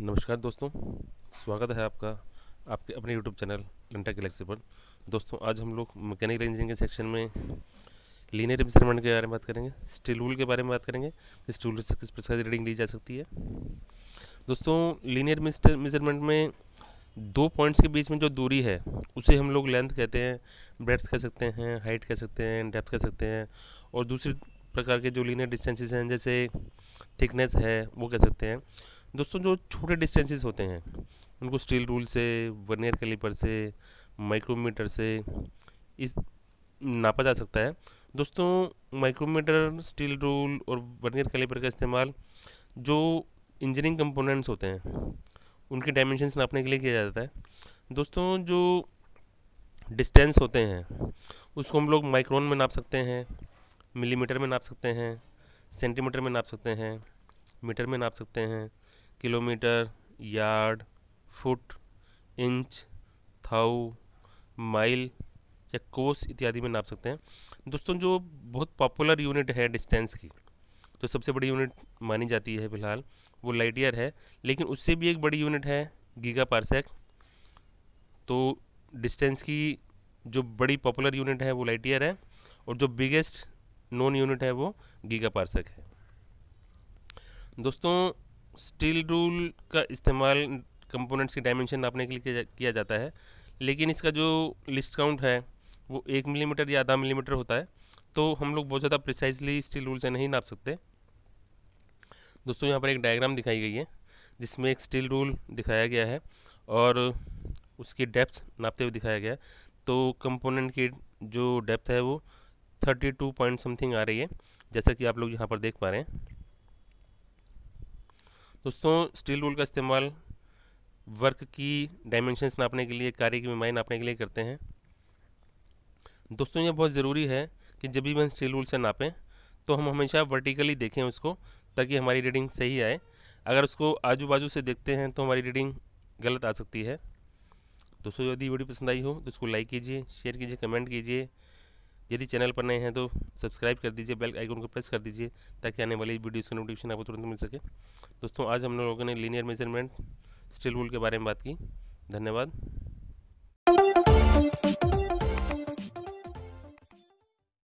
नमस्कार दोस्तों स्वागत है आपका आपके अपने YouTube चैनल लंटा गैलेक्सी पर दोस्तों आज हम लोग मैकेनिकल इंजीनियरिंग के सेक्शन में लीनियर मेजरमेंट के बारे में बात करेंगे स्टील रूल के बारे में बात करेंगे स्टील स्टील से किस प्रकार की रीडिंग ली जा सकती है दोस्तों लीनियर मेजरमेंट में दो पॉइंट्स के बीच में जो दूरी है उसे हम लोग लेंथ कहते हैं ब्रेथ कह सकते हैं हाइट कह सकते हैं डेप्थ कह सकते हैं और दूसरे प्रकार के जो लीनियर डिस्टेंसेस हैं जैसे थिकनेस है वो कह सकते हैं दोस्तों जो छोटे डिस्टेंसेस होते हैं उनको स्टील रूल से वर्नियर कैलिपर से माइक्रोमीटर से इस नापा जा सकता है दोस्तों माइक्रोमीटर स्टील रूल और वर्नियर कैलिपर का इस्तेमाल जो इंजीनियरिंग कंपोनेंट्स होते हैं उनके डायमेंशंस नापने के लिए किया जाता है दोस्तों जो डिस्टेंस होते हैं उसको हम लोग माइक्रोन में नाप सकते हैं मिलीमीटर में नाप सकते हैं सेंटीमीटर में नाप सकते हैं मीटर में नाप सकते हैं किलोमीटर यार्ड फुट इंच थाउ माइल या कोस इत्यादि में नाप सकते हैं दोस्तों जो बहुत पॉपुलर यूनिट है डिस्टेंस की तो सबसे बड़ी यूनिट मानी जाती है फिलहाल वो लाइट ईयर है लेकिन उससे भी एक बड़ी यूनिट है गीगा पारसेक तो डिस्टेंस की जो बड़ी पॉपुलर यूनिट है वो लाइट ईयर है और जो बिगेस्ट नॉन यूनिट है वो गीगा पारसेक है दोस्तों स्टील रूल का इस्तेमाल कंपोनेंट्स की डायमेंशन नापने के लिए किया, जाता है लेकिन इसका जो लिस्ट काउंट है वो एक मिलीमीटर या आधा मिलीमीटर होता है तो हम लोग बहुत ज़्यादा प्रिसाइजली स्टील रूल से नहीं नाप सकते दोस्तों यहाँ पर एक डायग्राम दिखाई गई है जिसमें एक स्टील रूल दिखाया गया है और उसकी डेप्थ नापते हुए दिखाया गया है तो कंपोनेंट की जो डेप्थ है वो थर्टी टू पॉइंट समथिंग आ रही है जैसा कि आप लोग यहाँ पर देख पा रहे हैं दोस्तों स्टील रूल का इस्तेमाल वर्क की डायमेंशंस नापने के लिए कार्य की बीमारी नापने के लिए करते हैं दोस्तों यह बहुत ज़रूरी है कि जब भी हम स्टील रूल से नापें तो हम हमेशा वर्टिकली देखें उसको ताकि हमारी रीडिंग सही आए अगर उसको आजू बाजू से देखते हैं तो हमारी रीडिंग गलत आ सकती है दोस्तों यदि वीडियो पसंद आई हो तो उसको लाइक कीजिए शेयर कीजिए कमेंट कीजिए यदि चैनल पर नए हैं तो सब्सक्राइब कर दीजिए बेल आइकन को प्रेस कर दीजिए ताकि आने वाली वीडियोस का नोटिफिकेशन आपको तुरंत मिल सके दोस्तों आज हम लोगों ने लीनियर मेजरमेंट स्टील वूल के बारे में बात की धन्यवाद